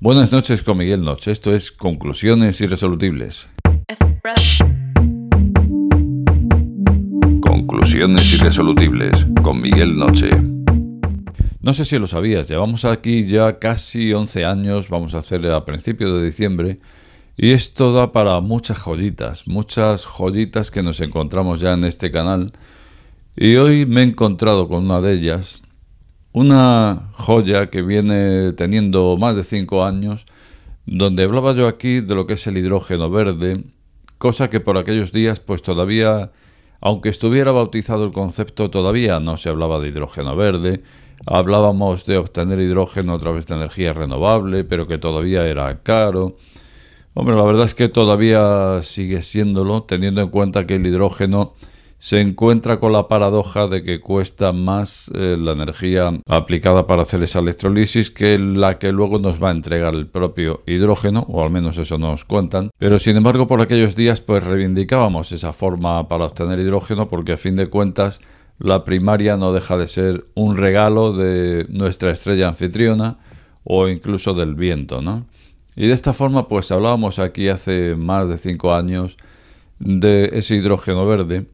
Buenas noches con Miguel Noche. Esto es Conclusiones Irresolutibles. Conclusiones Irresolutibles con Miguel Noche. No sé si lo sabías, llevamos aquí ya casi 11 años, vamos a hacer a principios de diciembre, y esto da para muchas joyitas, muchas joyitas que nos encontramos ya en este canal. Y hoy me he encontrado con una de ellas una joya que viene teniendo más de cinco años, donde hablaba yo aquí de lo que es el hidrógeno verde, cosa que por aquellos días pues todavía, aunque estuviera bautizado el concepto, todavía no se hablaba de hidrógeno verde, hablábamos de obtener hidrógeno a través de energía renovable, pero que todavía era caro. Hombre, la verdad es que todavía sigue siéndolo, teniendo en cuenta que el hidrógeno se encuentra con la paradoja de que cuesta más eh, la energía aplicada para hacer esa electrolisis que la que luego nos va a entregar el propio hidrógeno, o al menos eso nos cuentan. Pero sin embargo, por aquellos días, pues reivindicábamos esa forma para obtener hidrógeno, porque a fin de cuentas, la primaria no deja de ser un regalo de nuestra estrella anfitriona o incluso del viento, ¿no? Y de esta forma, pues hablábamos aquí hace más de cinco años de ese hidrógeno verde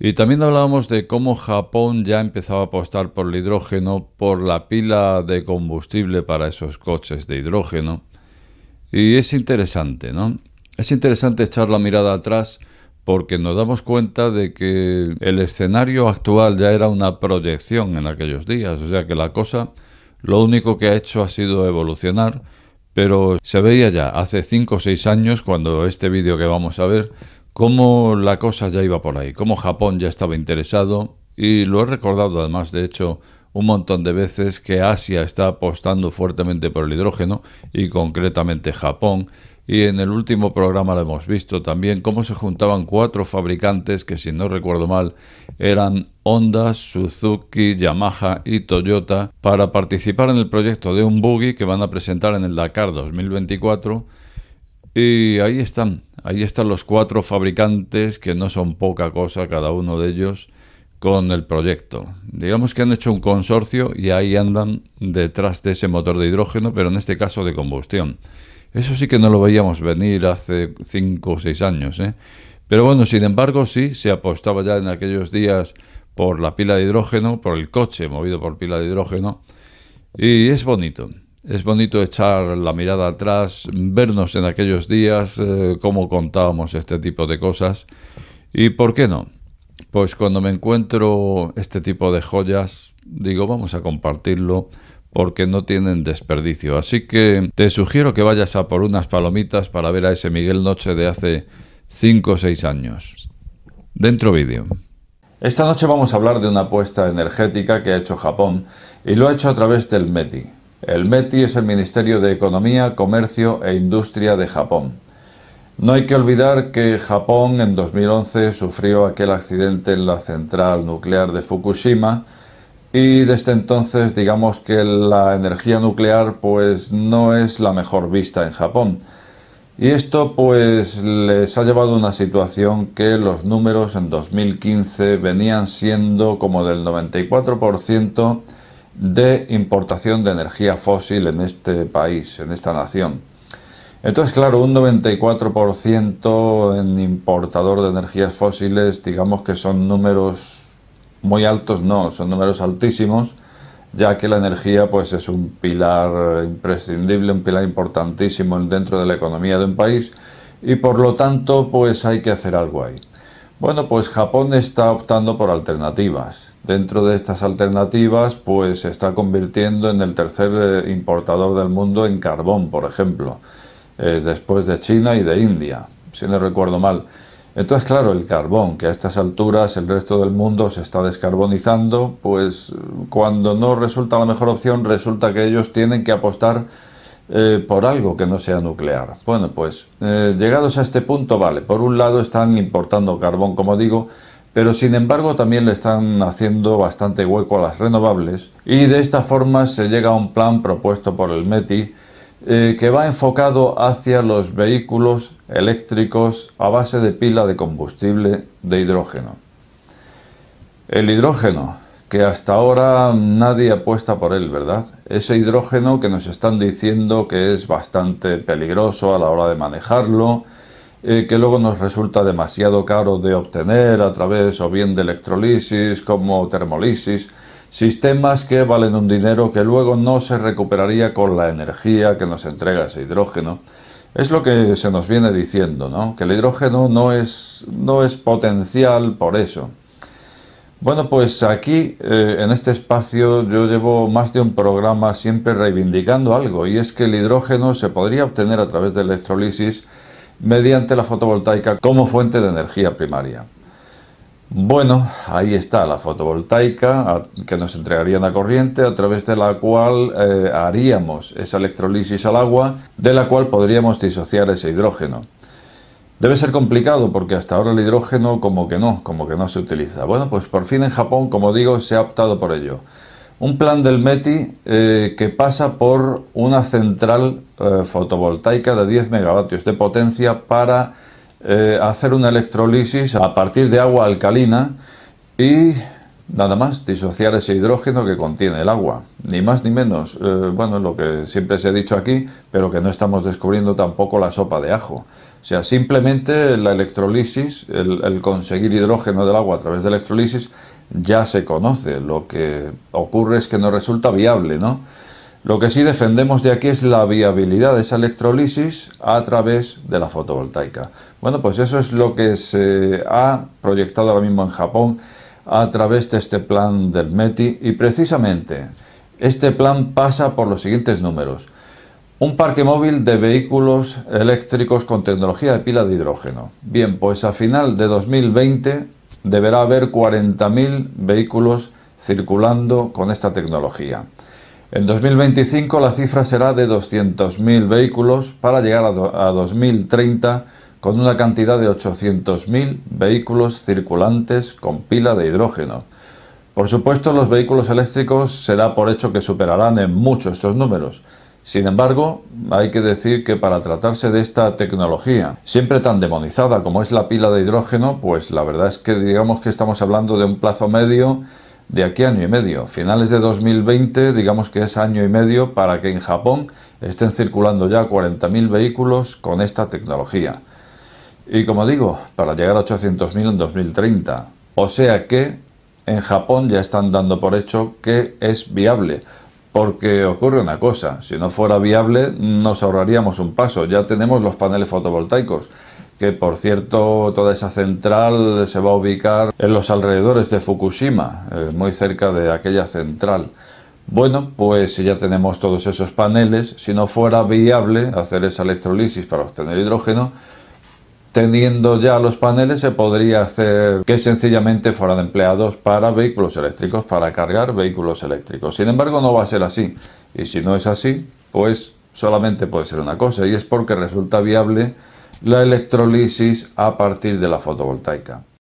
y también hablábamos de cómo Japón ya empezaba a apostar por el hidrógeno, por la pila de combustible para esos coches de hidrógeno. Y es interesante, ¿no? Es interesante echar la mirada atrás porque nos damos cuenta de que el escenario actual ya era una proyección en aquellos días, o sea que la cosa lo único que ha hecho ha sido evolucionar, pero se veía ya hace 5 o 6 años, cuando este vídeo que vamos a ver, cómo la cosa ya iba por ahí, cómo Japón ya estaba interesado y lo he recordado además, de hecho, un montón de veces que Asia está apostando fuertemente por el hidrógeno y concretamente Japón. Y en el último programa lo hemos visto también cómo se juntaban cuatro fabricantes que si no recuerdo mal eran Honda, Suzuki, Yamaha y Toyota para participar en el proyecto de un buggy que van a presentar en el Dakar 2024. Y ahí están, Ahí están los cuatro fabricantes, que no son poca cosa cada uno de ellos, con el proyecto. Digamos que han hecho un consorcio y ahí andan detrás de ese motor de hidrógeno, pero en este caso de combustión. Eso sí que no lo veíamos venir hace cinco o seis años. ¿eh? Pero bueno, sin embargo, sí, se apostaba ya en aquellos días por la pila de hidrógeno, por el coche movido por pila de hidrógeno, y es bonito. Es bonito echar la mirada atrás, vernos en aquellos días, eh, cómo contábamos este tipo de cosas. ¿Y por qué no? Pues cuando me encuentro este tipo de joyas, digo, vamos a compartirlo porque no tienen desperdicio. Así que te sugiero que vayas a por unas palomitas para ver a ese Miguel Noche de hace 5 o 6 años. Dentro vídeo. Esta noche vamos a hablar de una apuesta energética que ha hecho Japón y lo ha hecho a través del METI el METI es el Ministerio de Economía, Comercio e Industria de Japón. No hay que olvidar que Japón en 2011 sufrió aquel accidente en la central nuclear de Fukushima y desde entonces digamos que la energía nuclear pues no es la mejor vista en Japón. Y esto pues les ha llevado a una situación que los números en 2015 venían siendo como del 94% de importación de energía fósil en este país, en esta nación. Entonces, claro, un 94% en importador de energías fósiles, digamos que son números muy altos, no, son números altísimos, ya que la energía pues es un pilar imprescindible, un pilar importantísimo dentro de la economía de un país y por lo tanto pues hay que hacer algo ahí. Bueno, pues Japón está optando por alternativas dentro de estas alternativas, pues se está convirtiendo en el tercer eh, importador del mundo en carbón, por ejemplo, eh, después de China y de India, si no recuerdo mal. Entonces, claro, el carbón, que a estas alturas el resto del mundo se está descarbonizando, pues cuando no resulta la mejor opción, resulta que ellos tienen que apostar eh, por algo que no sea nuclear. Bueno, pues llegados a este punto, vale, por un lado están importando carbón, como digo, pero sin embargo también le están haciendo bastante hueco a las renovables y de esta forma se llega a un plan propuesto por el METI eh, que va enfocado hacia los vehículos eléctricos a base de pila de combustible de hidrógeno. El hidrógeno, que hasta ahora nadie apuesta por él, ¿verdad? Ese hidrógeno que nos están diciendo que es bastante peligroso a la hora de manejarlo, eh, que luego nos resulta demasiado caro de obtener a través o bien de electrolisis como termolisis, sistemas que valen un dinero que luego no se recuperaría con la energía que nos entrega ese hidrógeno. Es lo que se nos viene diciendo, ¿no? Que el hidrógeno no es, no es potencial por eso. Bueno, pues aquí, eh, en este espacio, yo llevo más de un programa siempre reivindicando algo, y es que el hidrógeno se podría obtener a través de electrolisis mediante la fotovoltaica como fuente de energía primaria. Bueno, ahí está la fotovoltaica que nos entregaría una corriente a través de la cual eh, haríamos esa electrolisis al agua, de la cual podríamos disociar ese hidrógeno. Debe ser complicado porque hasta ahora el hidrógeno como que no, como que no se utiliza. Bueno, pues por fin en Japón, como digo, se ha optado por ello. Un plan del METI eh, que pasa por una central eh, fotovoltaica de 10 megavatios de potencia para eh, hacer una electrolisis a partir de agua alcalina y nada más disociar ese hidrógeno que contiene el agua. Ni más ni menos. Eh, bueno, lo que siempre se ha dicho aquí, pero que no estamos descubriendo tampoco la sopa de ajo. O sea, simplemente la electrolisis, el, el conseguir hidrógeno del agua a través de electrolisis, ya se conoce. Lo que ocurre es que no resulta viable, ¿no? Lo que sí defendemos de aquí es la viabilidad de esa electrolisis a través de la fotovoltaica. Bueno, pues eso es lo que se ha proyectado ahora mismo en Japón a través de este plan del METI y precisamente este plan pasa por los siguientes números. Un parque móvil de vehículos eléctricos con tecnología de pila de hidrógeno. Bien, pues a final de 2020 deberá haber 40.000 vehículos circulando con esta tecnología. En 2025 la cifra será de 200.000 vehículos para llegar a 2030 con una cantidad de 800.000 vehículos circulantes con pila de hidrógeno. Por supuesto, los vehículos eléctricos será por hecho que superarán en mucho estos números. Sin embargo, hay que decir que para tratarse de esta tecnología, siempre tan demonizada como es la pila de hidrógeno, pues la verdad es que digamos que estamos hablando de un plazo medio de aquí a año y medio. Finales de 2020, digamos que es año y medio para que en Japón estén circulando ya 40.000 vehículos con esta tecnología. Y como digo, para llegar a 800.000 en 2030. O sea que en Japón ya están dando por hecho que es viable. Porque ocurre una cosa, si no fuera viable nos ahorraríamos un paso, ya tenemos los paneles fotovoltaicos por cierto toda esa central se va a ubicar en los alrededores de Fukushima, eh, muy cerca de aquella central. Bueno, pues si ya tenemos todos esos paneles, si no fuera viable hacer esa electrolisis para obtener hidrógeno, teniendo ya los paneles se podría hacer que sencillamente fueran empleados para vehículos eléctricos, para cargar vehículos eléctricos. Sin embargo, no va a ser así. Y si no es así, pues solamente puede ser una cosa, y es porque resulta viable la electrolisis a partir de la fotovoltaica.